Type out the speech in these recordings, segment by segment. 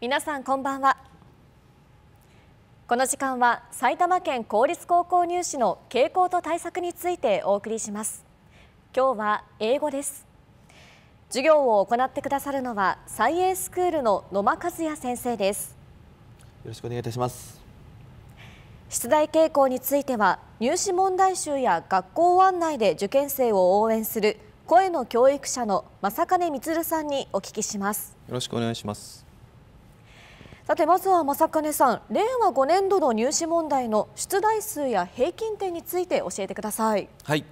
皆さんこんばんはこの時間は埼玉県公立高校入試の傾向と対策についてお送りします今日は英語です授業を行ってくださるのはサイエンスクールの野間和也先生ですよろしくお願いいたします出題傾向については入試問題集や学校案内で受験生を応援する声の教育者の正金充さんにお聞きしますよろしくお願いしますさてまずは正金さん令和5年度の入試問題の出題数や平均点について教えてくださいはい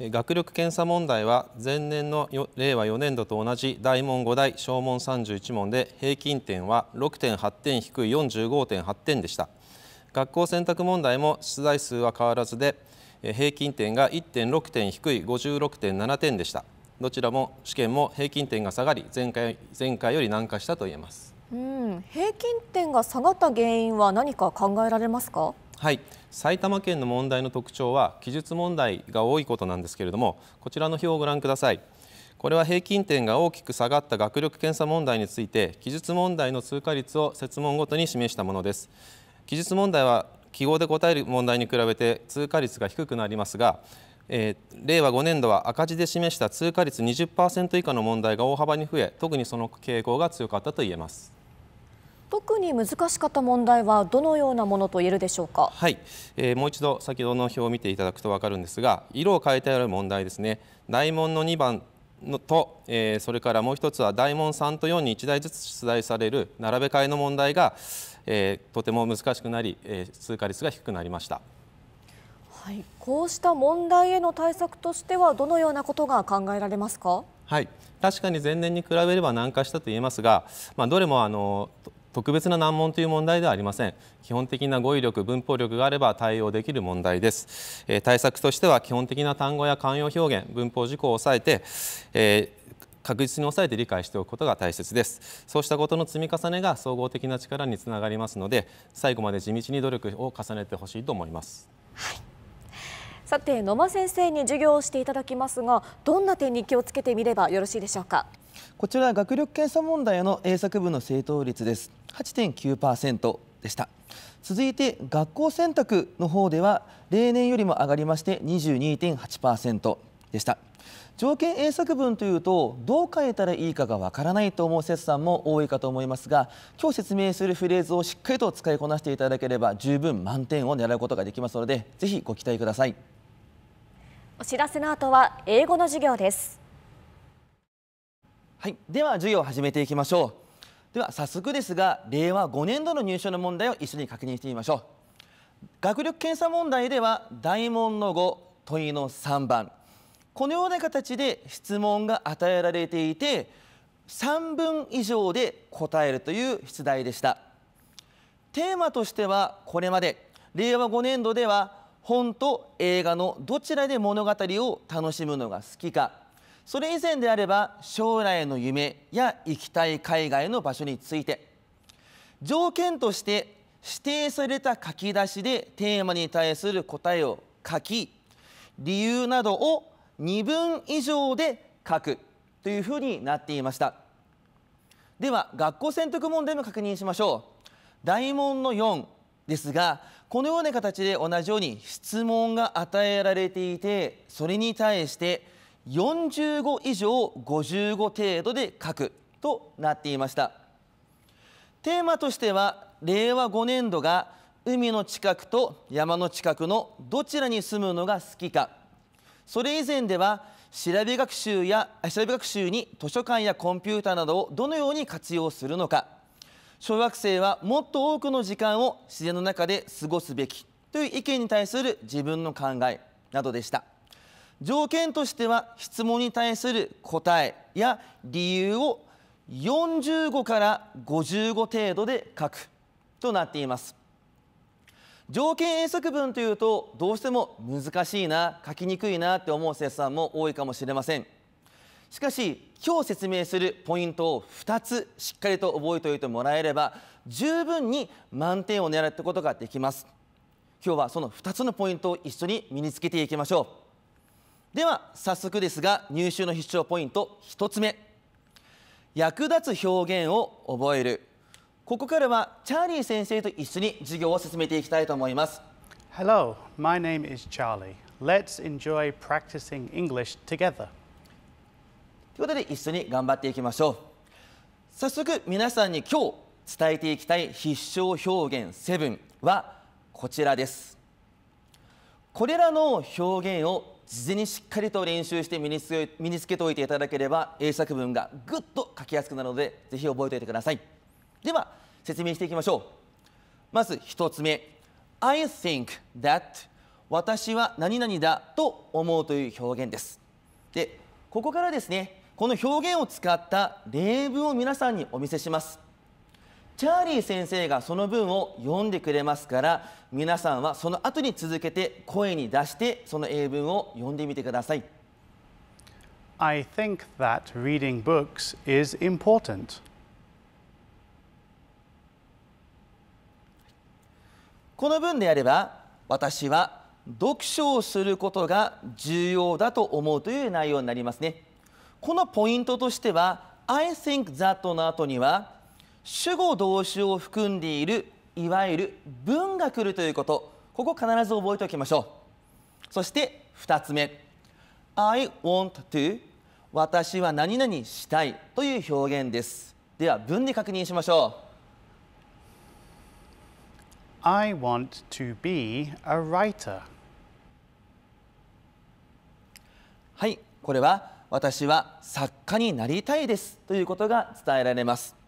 学力検査問題は前年の令和4年度と同じ大問5題小問31問で平均点は6.8点低い45.8点でした学校選択問題も出題数は変わらずで平均点が1.6点低い56.7点でしたどちらも試験も平均点が下がり前回前回より難化したといえますうん、平均点が下がった原因は何か考えられますかはい埼玉県の問題の特徴は記述問題が多いことなんですけれどもこちらの表をご覧くださいこれは平均点が大きく下がった学力検査問題について記述問題の通過率を設問ごとに示したものです記述問題は記号で答える問題に比べて通過率が低くなりますがえー、令和5年度は赤字で示した通過率20%以下の問題が大幅に増え特にその傾向が強かったと言えます。特に難しかった問題はどのようなものと言えるでしょうか。はい、えー、もう一度先ほどの表を見ていただくとわかるんですが、色を変えてある問題ですね。大問の2番のと、えー、それからもう一つは大問3と4に1台ずつ出題される並べ替えの問題が、えー、とても難しくなり、えー、通過率が低くなりました。はい、こうした問題への対策としてはどのようなことが考えられますか。はい、確かに前年に比べれば難化したと言えますが、まあ、どれもあの特別な難問という問題ではありません基本的な語彙力文法力があれば対応できる問題です、えー、対策としては基本的な単語や慣用表現文法事項を抑えて、えー、確実に抑えて理解しておくことが大切ですそうしたことの積み重ねが総合的な力につながりますので最後まで地道に努力を重ねてほしいと思います、はい、さて野間先生に授業をしていただきますがどんな点に気をつけてみればよろしいでしょうかこちら学力検査問題の英作文の正答率です8.9%でした続いて学校選択の方では例年よりも上がりまして22.8%でした条件英作文というとどう変えたらいいかがわからないと思う節さんも多いかと思いますが今日説明するフレーズをしっかりと使いこなしていただければ十分満点を狙うことができますのでぜひご期待くださいお知らせの後は英語の授業ですはい、では授業を始めていきましょうでは早速ですが令和5年度の入試の問題を一緒に確認してみましょう学力検査問題では大問の5問いの3番このような形で質問が与えられていて3分以上で答えるという出題でしたテーマとしてはこれまで令和5年度では本と映画のどちらで物語を楽しむのが好きかそれ以前であれば将来の夢や行きたい海外の場所について条件として指定された書き出しでテーマに対する答えを書き理由などを2文以上で書くというふうになっていましたでは学校選択問題も確認しましょう大問の4ですがこのような形で同じように質問が与えられていてそれに対して45以上55程度で書くとなっていましたテーマとしては令和5年度が海の近くと山の近くのどちらに住むのが好きかそれ以前では調べ学習や調べ学習に図書館やコンピューターなどをどのように活用するのか小学生はもっと多くの時間を自然の中で過ごすべきという意見に対する自分の考えなどでした。条件としては質問に対する答えや理由を45から55程度で書くとなっています条件英作文というとどうしても難しいな書きにくいなって思う生産も多いかもしれませんしかし今日説明するポイントを2つしっかりと覚えておいてもらえれば十分に満点を狙っていくことができます今日はその2つのポイントを一緒に身につけていきましょうでは早速ですが入手の必勝ポイント1つ目役立つ表現を覚えるここからはチャーリー先生と一緒に授業を進めていきたいと思います Hello, my name is Charlie. Let's enjoy practicing English together. ということで一緒に頑張っていきましょう早速皆さんに今日伝えていきたい必勝表現7はこちらですこれらの表現を事前にしっかりと練習して身につ身につけておいていただければ英作文がぐっと書きやすくなるのでぜひ覚えておいてくださいでは説明していきましょうまず一つ目 I think that 私は何々だと思うという表現ですでここからですねこの表現を使った例文を皆さんにお見せしますチャーリー先生がその文を読んでくれますから皆さんはその後に続けて声に出してその英文を読んでみてください I think that reading books is important この文であれば私は読書をすることが重要だと思うという内容になりますねこのポイントとしては I think that の後には主語動詞を含んでいるいわゆる文が来るということここ必ず覚えておきましょうそして2つ目 I want to 私は何々したいという表現ですでは文で確認しましょう I want to be a writer はいこれは私は作家になりたいですということが伝えられます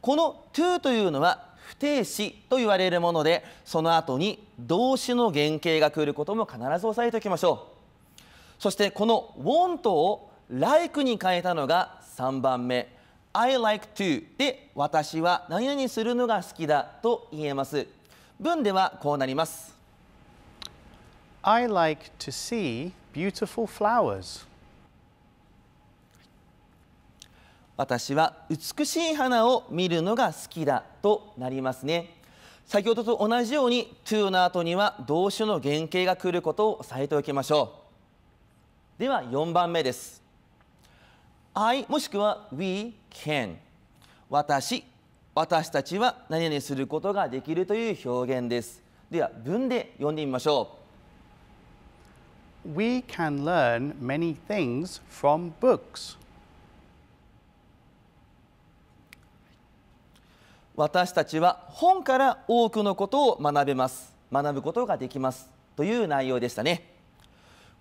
この to というのは不定詞と言われるものでその後に動詞の原型が来ることも必ず押さえておきましょうそしてこの want を like に変えたのが3番目 I like to で私は何々するのが好きだと言えます文ではこうなります I like to see beautiful flowers 私は美しい花を見るのが好きだとなりますね先ほどと同じように to の後には動詞の原型が来ることを押さえておきましょうでは4番目です I もしくは we can 私私たちは何々することができるという表現ですでは文で読んでみましょう We can learn many things from books 私たちは本から多くのことを学べます学ぶことができますという内容でしたね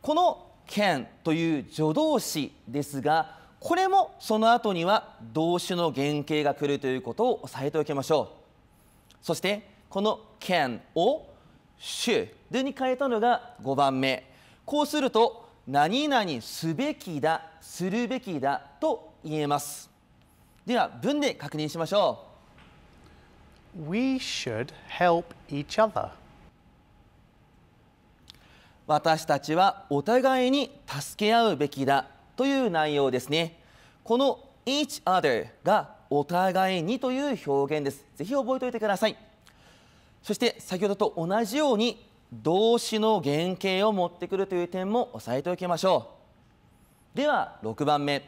この剣という助動詞ですがこれもその後には動詞の原型が来るということを押さえておきましょうそしてこの剣を主でに変えたのが5番目こうすると何々すべきだするべきだと言えますでは文で確認しましょう We should help each other. 私たちはお互いに助け合うべきだという内容ですね。この each other がお互いにという表現です。ぜひ覚えておいてください。そして先ほどと同じように動詞の原型を持ってくるという点も押さえておきましょう。では6番目。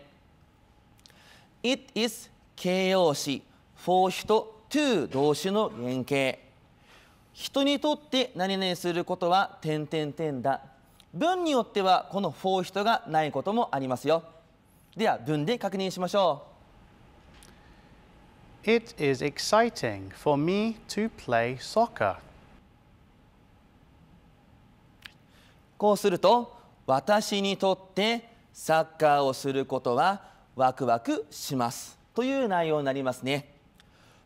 It is 形容詞 for 人 to 動詞の原型人にとって何々することは点点点だ文によってはこの for 人がないこともありますよでは文で確認しましょう It is exciting for me to play soccer こうすると私にとってサッカーをすることはワクワクしますという内容になりますね。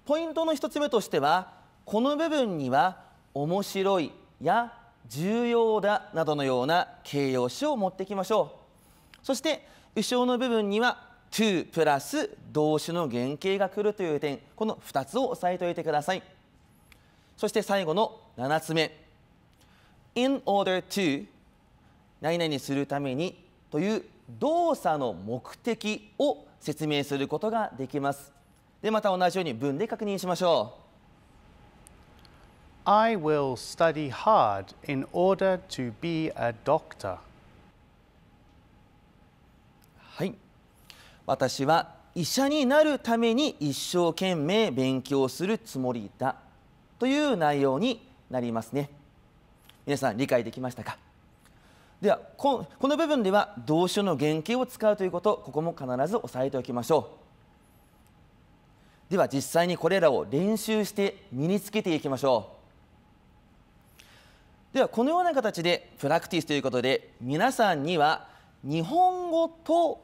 ポイントの1つ目としてはこの部分には「面白い」や「重要だ」などのような形容詞を持ってきましょうそして後ろの部分には「to」プラス動詞の原型が来るという点この2つを押さえておいてくださいそして最後の7つ目 in order to 何々するためにという動作の目的を説明することができますでまた同じように文で確認しましょう。I will study hard in order to be a doctor. はい。私は医者になるために一生懸命勉強するつもりだという内容になりますね。皆さん理解できましたかではこの部分では動詞の原型を使うということここも必ず押さえておきましょう。では実際にこれらを練習して身につけていきましょうではこのような形でプラクティスということで皆さんには日本語と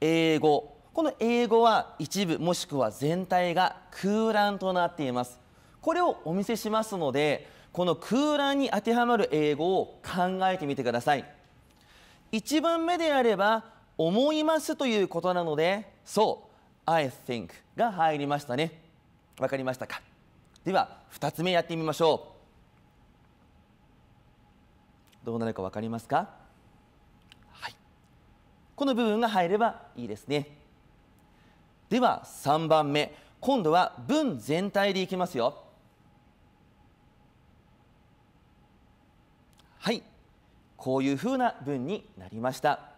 英語この英語は一部もしくは全体が空欄となっていますこれをお見せしますのでこの空欄に当てはまる英語を考えてみてください1番目であれば「思います」ということなのでそう I think が入りましたねわかりましたかでは2つ目やってみましょうどうなるかわかりますかはいこの部分が入ればいいですねでは3番目今度は文全体でいきますよはいこういうふうな文になりました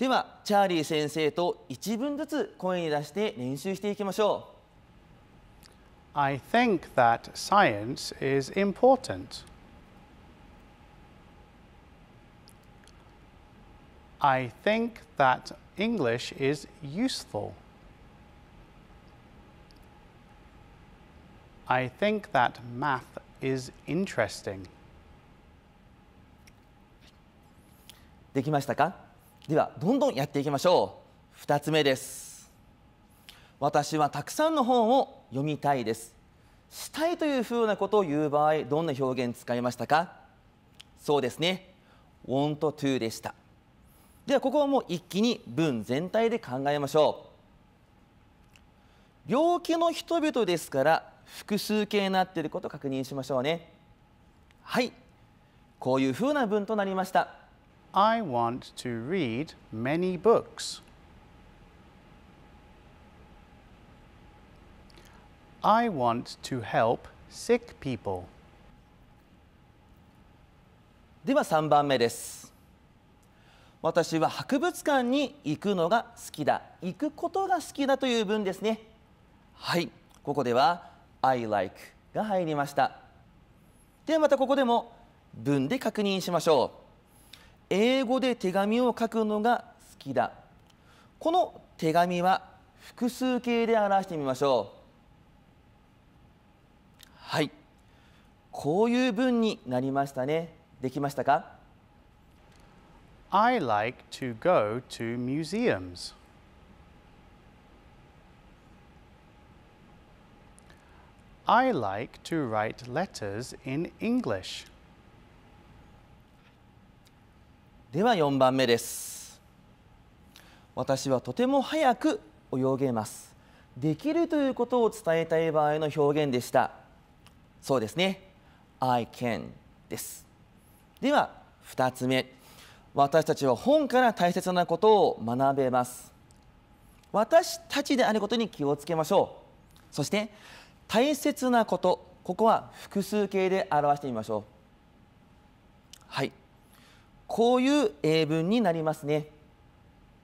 ではチャーリー先生と一文ずつ声に出して練習していきましょう I think that science is important I think that English is useful I think that math is interesting できましたかではどんどんやっていきましょう二つ目です私はたくさんの本を読みたいですしたいというふうなことを言う場合どんな表現使いましたかそうですね want to でしたではここはもう一気に文全体で考えましょう病気の人々ですから複数形になっていることを確認しましょうねはいこういうふうな文となりました I want to read many books. I want to help sick people. では三番目です。私は博物館に行くのが好きだ。行くことが好きだという文ですね。はい、ここでは I like が入りました。ではまたここでも文で確認しましょう。英語で手紙を書くのが好きだこの手紙は複数形で表してみましょうはいこういう文になりましたねできましたか I like to go to museums. I like to write letters in English. では4番目です私はとても早く泳げますできるということを伝えたい場合の表現でしたそうですね I can ですでは2つ目私たちは本から大切なことを学べます私たちであることに気をつけましょうそして大切なことここは複数形で表してみましょうはいこういう英文になりますね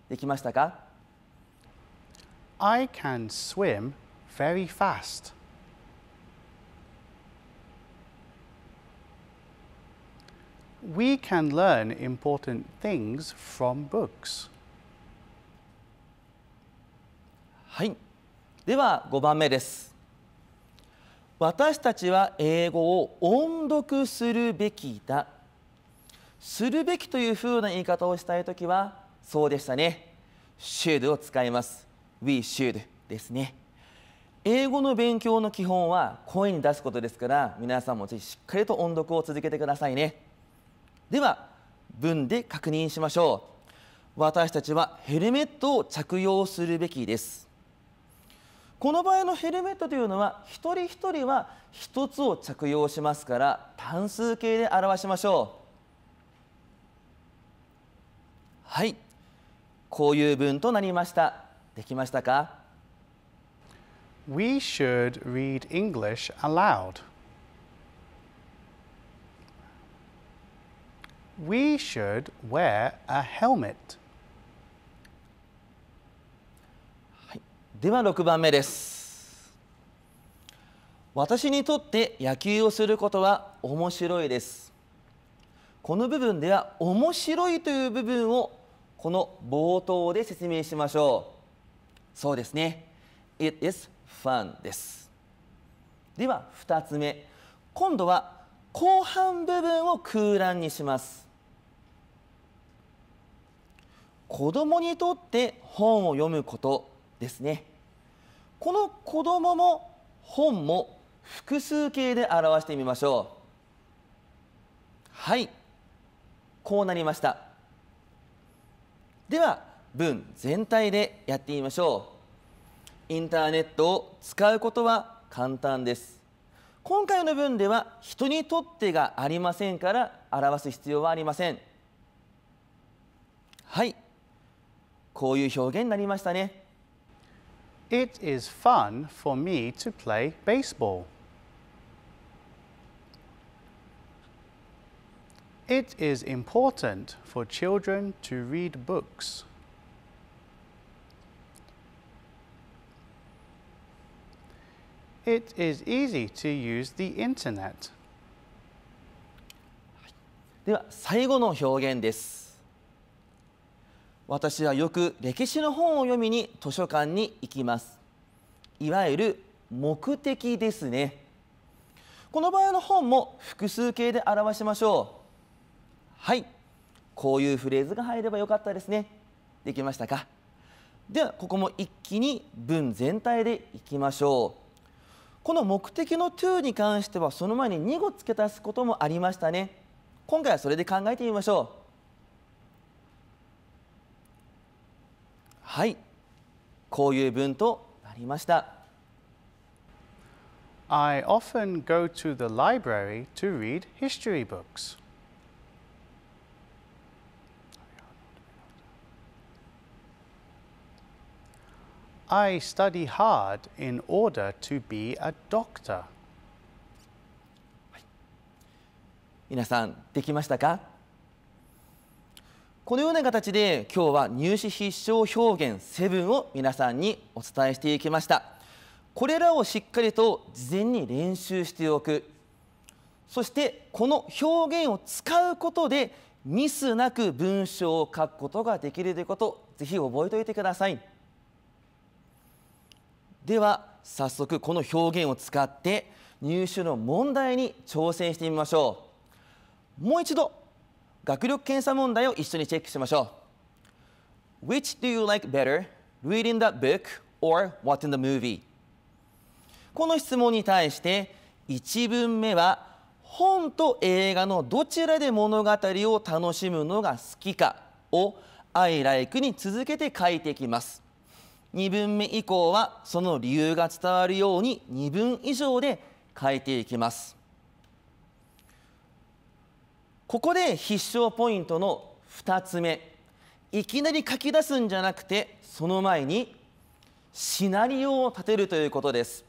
できましたか I can swim very fast We can learn important things from books はいでは5番目です私たちは英語を音読するべきだするべきというふうな言い方をしたい時はそうでしたね should を使います we should ですね英語の勉強の基本は声に出すことですから皆さんもぜひしっかりと音読を続けてくださいねでは文で確認しましょう私たちはヘルメットを着用するべきですこの場合のヘルメットというのは一人一人は一つを着用しますから単数形で表しましょうはいこういう文となりましたできましたか We should read English aloud We should wear a helmet では六番目です私にとって野球をすることは面白いですこの部分では面白いという部分をこの冒頭で説明しましょうそうですね It is fun ですでは2つ目今度は後半部分を空欄にします子供にとって本を読むことですねこの子供も本も複数形で表してみましょうはいこうなりましたでは文全体でやってみましょうインターネットを使うことは簡単です今回の文では人にとってがありませんから表す必要はありませんはいこういう表現になりましたね It is fun for me to play baseball It is important for children to read books. It is easy to use the internet. では最後の表現です。私はよく歴史の本を読みに図書館に行きます。いわゆる目的ですね。この場合の本も複数形で表しましょう。はいこういうフレーズが入ればよかったですねできましたかではここも一気に文全体でいきましょうこの目的の to に関してはその前に2語付け足すこともありましたね今回はそれで考えてみましょうはいこういう文となりました I often go to the library to read history books I study hard in order to be a doctor. 皆さんできましたかこのような形で今日は入試必勝表現7を皆さんにお伝えしていきましたこれらをしっかりと事前に練習しておくそしてこの表現を使うことでミスなく文章を書くことができるということぜひ覚えておいてください。では早速この表現を使って入試の問題に挑戦してみましょうもう一度学力検査問題を一緒にチェックしましょう Which do you like better? Reading the book or watching the movie? この質問に対して1文目は本と映画のどちらで物語を楽しむのが好きかを I like に続けて書いていきます2文目以降はその理由が伝わるように2文以上で書いていきますここで必勝ポイントの2つ目いきなり書き出すんじゃなくてその前にシナリオを立てるということです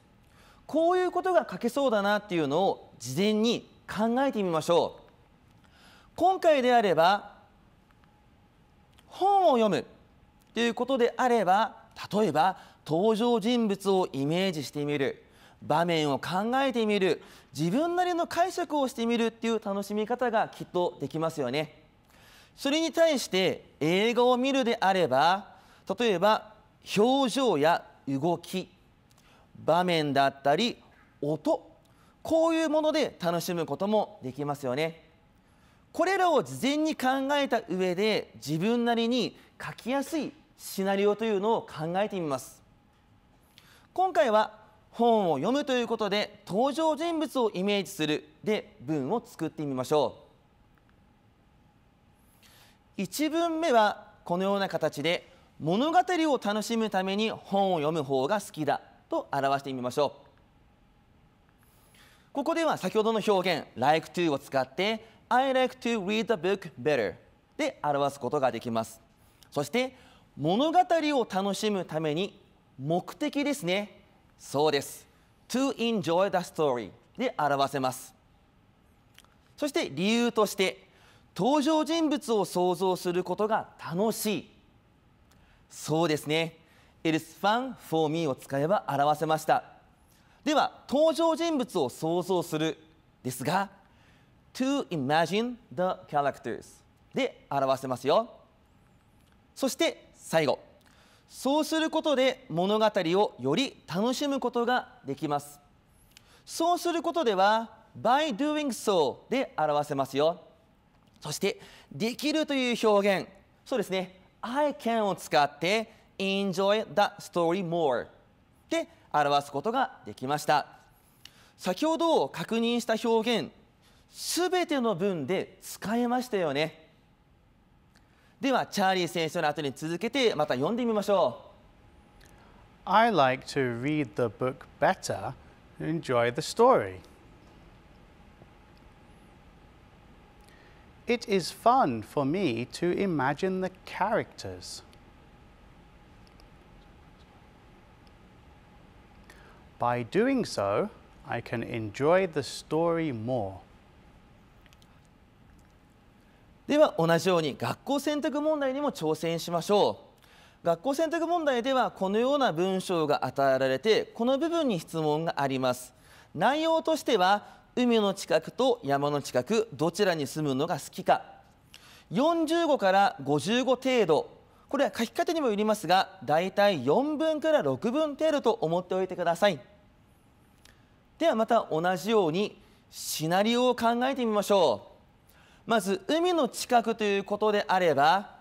こういうことが書けそうだなっていうのを事前に考えてみましょう今回であれば本を読むということであれば例えば登場人物をイメージしてみる場面を考えてみる自分なりの解釈をしてみるっていう楽しみ方がきっとできますよねそれに対して映画を見るであれば例えば表情や動き場面だったり音こういうもので楽しむこともできますよねこれらを事前に考えた上で自分なりに書きやすいシナリオというのを考えてみます今回は本を読むということで登場人物をイメージするで文を作ってみましょう1文目はこのような形で物語を楽しむために本を読む方が好きだと表してみましょうここでは先ほどの表現 like to を使って I like to read the book better で表すことができますそして物語を楽しむために目的ですねそうです to enjoy the story で表せますそして理由として登場人物を想像することが楽しいそうですね It is fun for me を使えば表せましたでは登場人物を想像するですが to imagine the characters で表せますよそして最後そうすることで物語をより楽しむことができますそうすることでは by doing so で表せますよそしてできるという表現そうですね I can を使って enjoy that story more で表すことができました先ほど確認した表現すべての文で使えましたよねではチャーリー選手の後に続けてまた読んでみましょう I like to read the book better and enjoy the story It is fun for me to imagine the characters By doing so, I can enjoy the story more. では同じように学校選択問題にも挑戦しましょう学校選択問題ではこのような文章が与えられてこの部分に質問があります内容としては海の近くと山の近くどちらに住むのが好きか45から55程度これは書き方にもよりますがだいたい4分から6分程度と思っておいてくださいではまた同じようにシナリオを考えてみましょうまず海の近くということであれば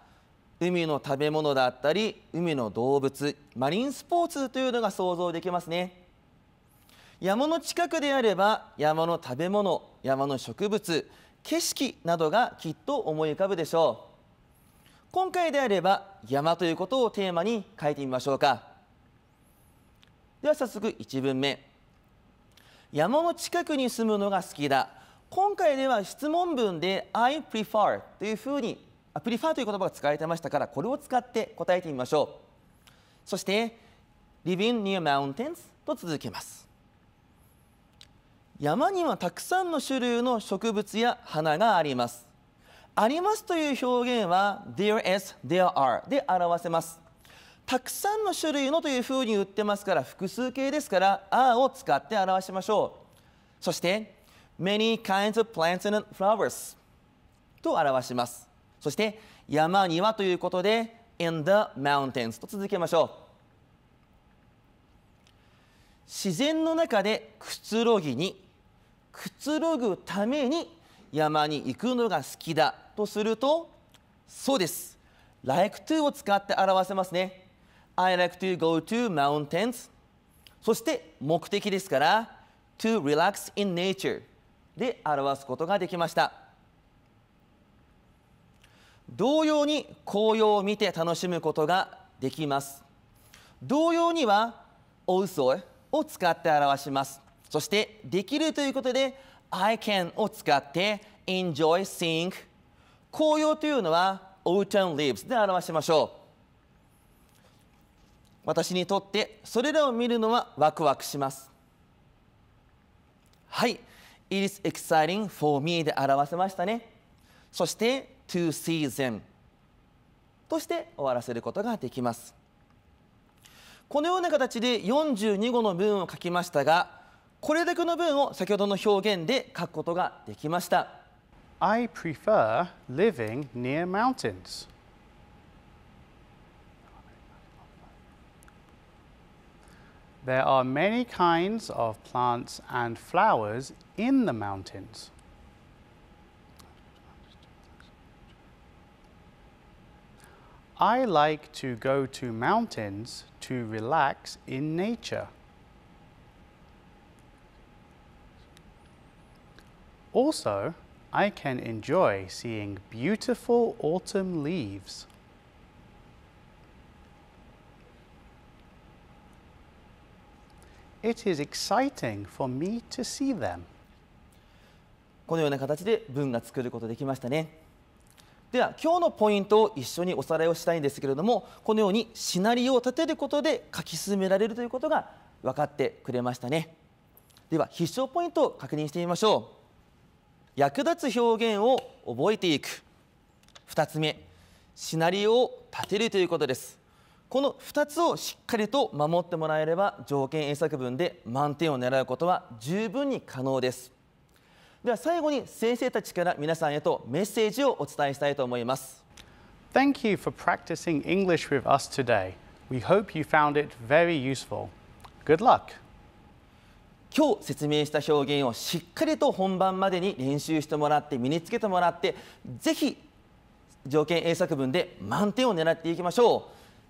海の食べ物だったり海の動物マリンスポーツというのが想像できますね山の近くであれば山の食べ物山の植物景色などがきっと思い浮かぶでしょう今回であれば山ということをテーマに書いてみましょうかでは早速1文目山の近くに住むのが好きだ今回では質問文で I prefer というふうに p プリファーという言葉が使われてましたからこれを使って答えてみましょうそして Living near mountains と続けます山にはたくさんの種類の植物や花がありますありますという表現は there is, there are で表せますたくさんの種類のというふうに言ってますから複数形ですから are を使って表しましょうそして many kinds of plants and flowers と表しますそして山にはということで in the mountains と続けましょう自然の中でくつろぎにくつろぐために山に行くのが好きだとするとそうです like to を使って表せますね I like to go to mountains そして目的ですから to relax in nature で表すことができました同様に紅葉を見て楽しむことができます同様には「おうそを使って表しますそして「できる」ということで「I can」を使って「enjoy seeing」紅葉というのは「autumn leaves」で表しましょう私にとってそれらを見るのはワクワクしますはい It is exciting for me で表せましたね。そして to see them として終わらせることができます。このような形で42語の文を書きましたが、これだけの文を先ほどの表現で書くことができました。I prefer living near mountains. There are many kinds of plants and flowers in the mountains. I like to go to mountains to relax in nature. Also, I can enjoy seeing beautiful autumn leaves. It is exciting for me to see them. このような形で文が作ることできましたねでは今日のポイントを一緒におさらいをしたいんですけれどもこのようにシナリオを立てることで書き進められるということが分かってくれましたねでは必勝ポイントを確認してみましょう役立つ表現を覚えていく2つ目シナリオを立てるということですこの2つをしっかりと守ってもらえれば条件英作文で満点を狙うことは十分に可能ですでは最後に先生たちから皆さんへとメッセージをお伝えしたいと思います。Thank you for practicing English with us today. We hope you found it very useful. Good luck! 今日説明した表現をしっかりと本番までに練習してもらって身につけてもらってぜひ条件英作文で満点を狙っていきましょう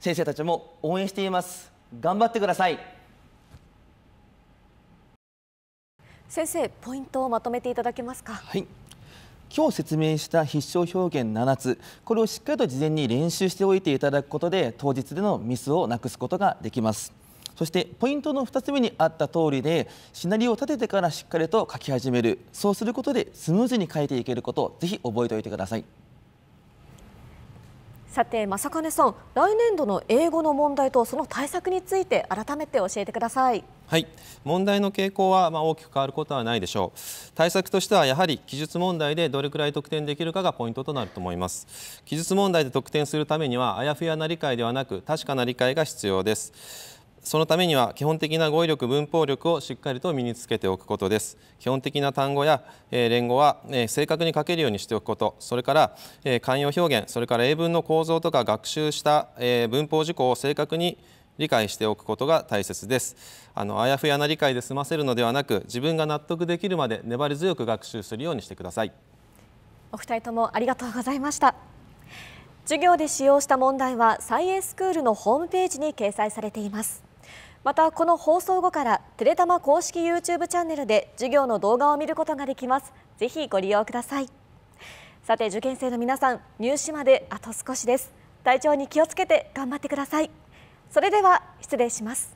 先生たちも応援しています頑張ってください先生ポイントをまとめていただけますかはい今日説明した必勝表現7つこれをしっかりと事前に練習しておいていただくことで当日でのミスをなくすことができますそしてポイントの2つ目にあった通りでシナリオを立ててからしっかりと書き始めるそうすることでスムーズに書いていけることをぜひ覚えておいてくださいさて正金さん来年度の英語の問題とその対策について改めて教えてくださいはい問題の傾向はま大きく変わることはないでしょう対策としてはやはり記述問題でどれくらい得点できるかがポイントとなると思います記述問題で得点するためにはあやふやな理解ではなく確かな理解が必要ですそのためには基本的な語彙力文法力をしっかりと身につけておくことです基本的な単語や、えー、連語は、えー、正確に書けるようにしておくことそれから、えー、慣用表現それから英文の構造とか学習した、えー、文法事項を正確に理解しておくことが大切ですあのあやふやな理解で済ませるのではなく自分が納得できるまで粘り強く学習するようにしてくださいお二人ともありがとうございました授業で使用した問題はサイエンススクールのホームページに掲載されていますまたこの放送後からテレタマ公式 YouTube チャンネルで授業の動画を見ることができますぜひご利用くださいさて受験生の皆さん入試まであと少しです体調に気をつけて頑張ってくださいそれでは失礼します